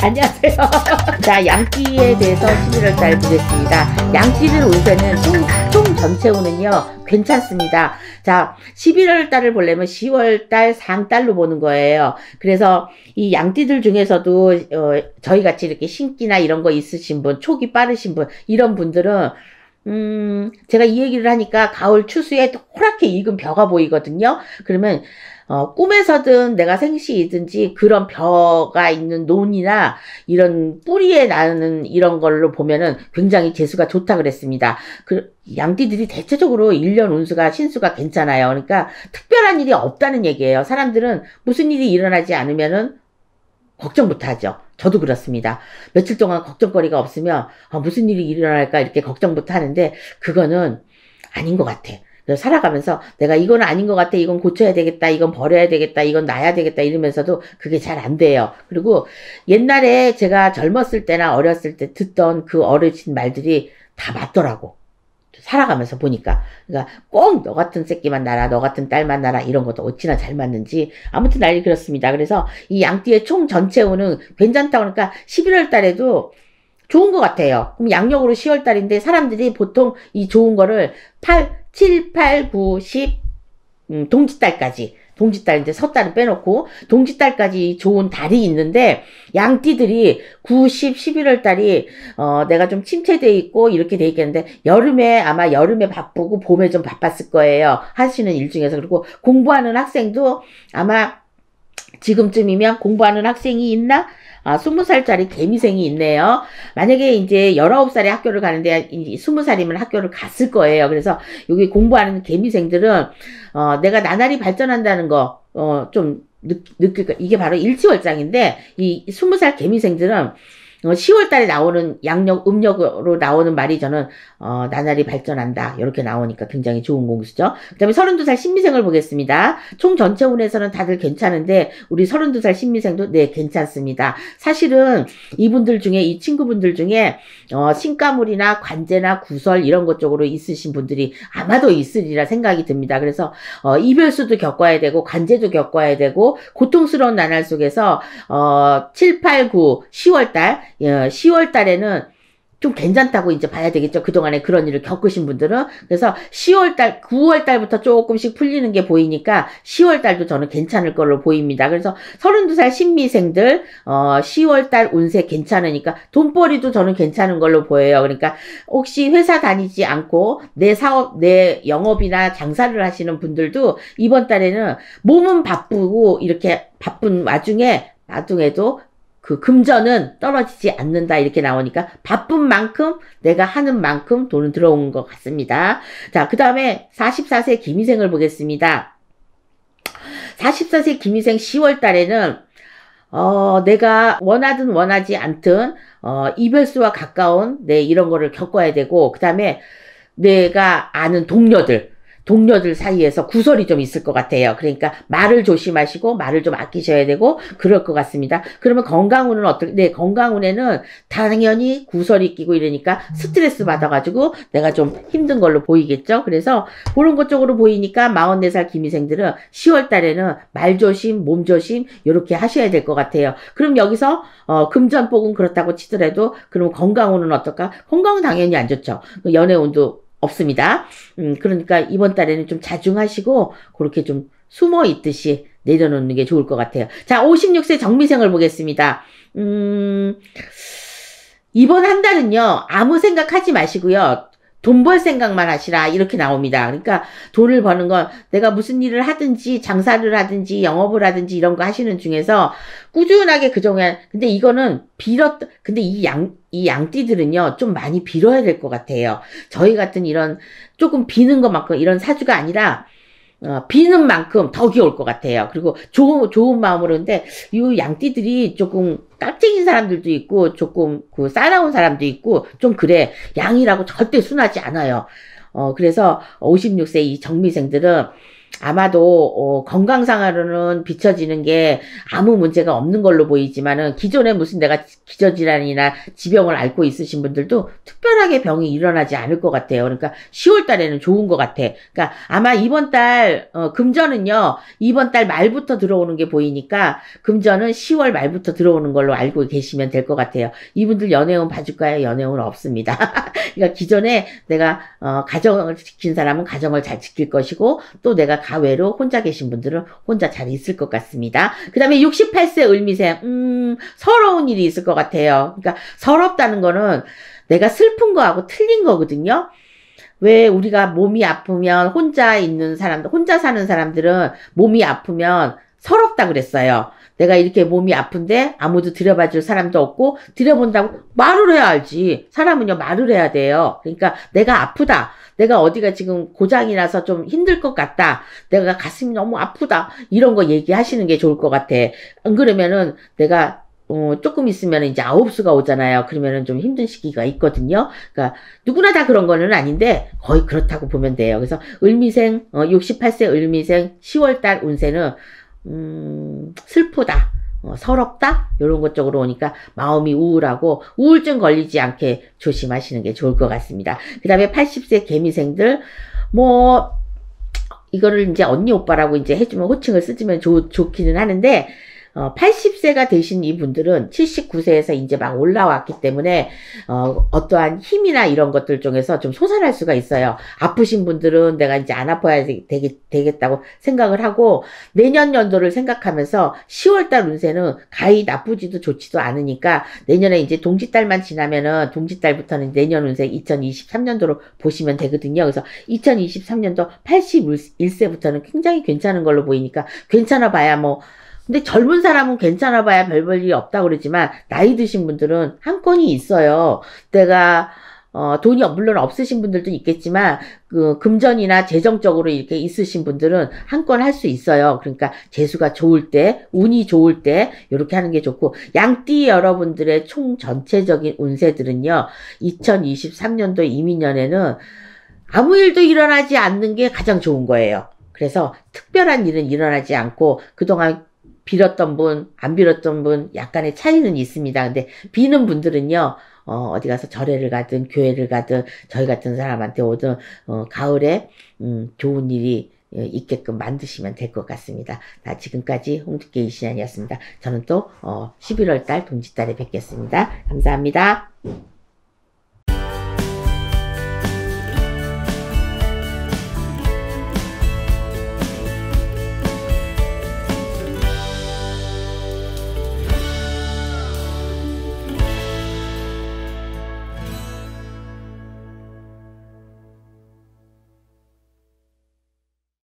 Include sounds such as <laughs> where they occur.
<laughs> 안녕하세요. <laughs> 자, 양띠에 대해서 11월달 보겠습니다. 양띠들 운세는 총, 총 전체운은요, 괜찮습니다. 자, 11월달을 보려면 10월달 상달로 보는 거예요. 그래서 이 양띠들 중에서도, 어, 저희 같이 이렇게 신기나 이런 거 있으신 분, 촉이 빠르신 분, 이런 분들은 음, 제가 이 얘기를 하니까 가을 추수에 호랗게 익은 벼가 보이거든요. 그러면 어, 꿈에서든 내가 생시이든지 그런 벼가 있는 논이나 이런 뿌리에 나는 이런 걸로 보면은 굉장히 재수가 좋다 그랬습니다. 그 양띠들이 대체적으로 1년 운수가 신수가 괜찮아요. 그러니까 특별한 일이 없다는 얘기예요. 사람들은 무슨 일이 일어나지 않으면은 걱정 못하죠. 저도 그렇습니다. 며칠 동안 걱정거리가 없으면 아, 무슨 일이 일어날까 이렇게 걱정부터 하는데 그거는 아닌 것 같아. 네, 살아가면서 내가 이건 아닌 것 같아, 이건 고쳐야 되겠다, 이건 버려야 되겠다, 이건 놔야 되겠다 이러면서도 그게 잘 안 돼요. 그리고 옛날에 제가 젊었을 때나 어렸을 때 듣던 그 어르신 말들이 다 맞더라고. 살아가면서 보니까. 그러니까 꼭 너 같은 새끼만 나라, 너 같은 딸만 나라 이런 것도 어찌나 잘 맞는지. 아무튼 난리 그렇습니다. 그래서 이 양띠의 총 전체 운은 괜찮다 그러니까 11월 달에도 좋은 것 같아요. 그럼 양력으로 10월달인데 사람들이 보통 이 좋은 거를 8, 7, 8, 9, 10 음, 동짓달까지 동짓달인데 섣달은 빼놓고 동짓달까지 좋은 달이 있는데 양띠들이 9, 10, 11월 달이 어 내가 좀 침체돼 있고 이렇게 돼 있겠는데 여름에 아마 여름에 바쁘고 봄에 좀 바빴을 거예요 하시는 일 중에서 그리고 공부하는 학생도 아마 지금쯤이면 공부하는 학생이 있나 아, 20살짜리 개미생이 있네요. 만약에 이제 19살에 학교를 가는데 20살이면 학교를 갔을 거예요. 그래서 여기 공부하는 개미생들은 어, 내가 나날이 발전한다는 거, 어, 좀느낄까 이게 바로 일치월장인데, 이 20살 개미생들은 10월달에 어, 나오는 양력 음력으로 나오는 말이 저는 어, 나날이 발전한다 이렇게 나오니까 굉장히 좋은 공수죠. 그다음에 32살 신미생을 보겠습니다. 총 전체 운에서는 다들 괜찮은데 우리 32살 신미생도 네 괜찮습니다. 사실은 이분들 중에 이 친구분들 중에 어, 신가물이나 관제나 구설 이런 것 쪽으로 있으신 분들이 아마도 있으리라 생각이 듭니다. 그래서 어, 이별수도 겪어야 되고 관제도 겪어야 되고 고통스러운 나날 속에서 어, 7, 8, 9, 10월달 10월 예, 달에는 좀 괜찮다고 이제 봐야 되겠죠. 그동안에 그런 일을 겪으신 분들은. 그래서 10월 달, 9월 달부터 조금씩 풀리는 게 보이니까 10월 달도 저는 괜찮을 걸로 보입니다. 그래서 32살 신미생들, 어, 10월 달 운세 괜찮으니까 돈벌이도 저는 괜찮은 걸로 보여요. 그러니까 혹시 회사 다니지 않고 내 사업, 내 영업이나 장사를 하시는 분들도 이번 달에는 몸은 바쁘고 이렇게 바쁜 와중에 나중에도 그 금전은 떨어지지 않는다 이렇게 나오니까 바쁜 만큼 내가 하는 만큼 돈은 들어온 것 같습니다. 자, 그 다음에 44세 김희생을 보겠습니다. 44세 김희생 10월 달에는 어, 내가 원하든 원하지 않든 어, 이별수와 가까운 내 네, 이런 거를 겪어야 되고 그 다음에 내가 아는 동료들 동료들 사이에서 구설이 좀 있을 것 같아요. 그러니까 말을 조심하시고 말을 좀 아끼셔야 되고 그럴 것 같습니다. 그러면 건강운은 어떻게? 네, 건강운에는 당연히 구설이 끼고 이러니까 스트레스 받아가지고 내가 좀 힘든 걸로 보이겠죠. 그래서 그런 것 쪽으로 보이니까 44살 김희생들은 10월 달에는 말 조심, 몸 조심 이렇게 하셔야 될 것 같아요. 그럼 여기서 어, 금전복은 그렇다고 치더라도 그럼 건강운은 어떨까? 건강은 당연히 안 좋죠. 그 연애운도 없습니다. 음, 그러니까 이번 달에는 좀 자중하시고 그렇게 좀 숨어 있듯이 내려놓는 게 좋을 것 같아요. 자, 56세 정미생을 보겠습니다. 음, 이번 한 달은요, 아무 생각하지 마시고요. 돈벌 생각만 하시라 이렇게 나옵니다. 그러니까 돈을 버는 건 내가 무슨 일을 하든지 장사를 하든지 영업을 하든지 이런 거 하시는 중에서 꾸준하게 그정에 근데 이거는 빌었 근데 이 양 이 양띠들은요 좀 많이 빌어야 될 것 같아요. 저희 같은 이런 조금 비는 것만큼 이런 사주가 아니라 어, 비는 만큼 덕이 올 것 같아요. 그리고 좋은, 좋은 마음으로. 근데 이 양띠들이 조금 깍쟁인 사람들도 있고, 조금 그 싸나운 사람도 있고, 좀 그래. 양이라고 절대 순하지 않아요. 어, 그래서 56세 이 정미생들은 아마도 어, 건강상으로는 비춰지는 게 아무 문제가 없는 걸로 보이지만은 기존에 무슨 내가 기저질환이나 지병을 앓고 있으신 분들도 특별하게 병이 일어나지 않을 것 같아요. 그러니까 10월 달에는 좋은 것 같아. 그러니까 아마 이번 달 어, 금전은요 이번 달 말부터 들어오는 게 보이니까 금전은 10월 말부터 들어오는 걸로 알고 계시면 될 것 같아요. 이분들 연애운 봐줄까요? 연애운 없습니다. <laughs> 그러니까 기존에 내가 어, 가정을 지킨 사람은 가정을 잘 지킬 것이고 또 내가 가외로 혼자 계신 분들은 혼자 잘 있을 것 같습니다. 그 다음에 68세 을미생 음 서러운 일이 있을 것 같아요. 그러니까 서럽다는 거는 내가 슬픈 거하고 틀린 거거든요. 왜 우리가 몸이 아프면 혼자 있는 사람들, 혼자 사는 사람들은 몸이 아프면 서럽다 그랬어요. 내가 이렇게 몸이 아픈데 아무도 들여봐줄 사람도 없고 들여본다고 말을 해야 알지. 사람은요 말을 해야 돼요. 그러니까 내가 아프다. 내가 어디가 지금 고장이 나서 좀 힘들 것 같다. 내가 가슴이 너무 아프다. 이런 거 얘기하시는 게 좋을 것 같아. 안 그러면은 내가 어, 조금 있으면 이제 아홉수가 오잖아요. 그러면은 좀 힘든 시기가 있거든요. 그러니까 누구나 다 그런 거는 아닌데 거의 그렇다고 보면 돼요. 그래서 을미생 어, 68세 을미생 10월달 운세는 음, 슬프다, 어, 서럽다 이런 것 쪽으로 오니까 마음이 우울하고 우울증 걸리지 않게 조심하시는 게 좋을 것 같습니다. 그 다음에 80세 개미생들 뭐 이거를 이제 언니 오빠라고 이제 해주면 호칭을 쓰지면 좋, 좋기는 하는데 어, 80세가 되신 이분들은 79세에서 이제 막 올라왔기 때문에 어, 어떠한 힘이나 이런 것들 중에서 좀 소산할 수가 있어요. 아프신 분들은 내가 이제 안 아파야 되겠, 다고 생각을 하고 내년 연도를 생각하면서 10월달 운세는 가히 나쁘지도 좋지도 않으니까 내년에 이제 동지달만 지나면은 동지달부터는 내년 운세 2023년도로 보시면 되거든요. 그래서 2023년도 81세부터는 굉장히 괜찮은 걸로 보이니까 괜찮아 봐야 뭐 근데 젊은 사람은 괜찮아 봐야 별볼 일이 없다고 그러지만 나이 드신 분들은 한 건이 있어요. 내가 어, 돈이 물론 없으신 분들도 있겠지만 그 금전이나 재정적으로 이렇게 있으신 분들은 한 건 할 수 있어요. 그러니까 재수가 좋을 때, 운이 좋을 때 이렇게 하는 게 좋고 양띠 여러분들의 총 전체적인 운세들은요. 2023년도 이민년에는 아무 일도 일어나지 않는 게 가장 좋은 거예요. 그래서 특별한 일은 일어나지 않고 그동안 빌었던 분, 안 빌었던 분 약간의 차이는 있습니다. 근데 비는 분들은요. 어, 어디 가서 절에를 가든 교회를 가든 저희 같은 사람한테 오든 어, 가을에 음, 좋은 일이 예, 있게끔 만드시면 될 것 같습니다. 나 지금까지 홍두깨 이시안이었습니다. 저는 또 어, 11월 달동지달에 뵙겠습니다. 감사합니다.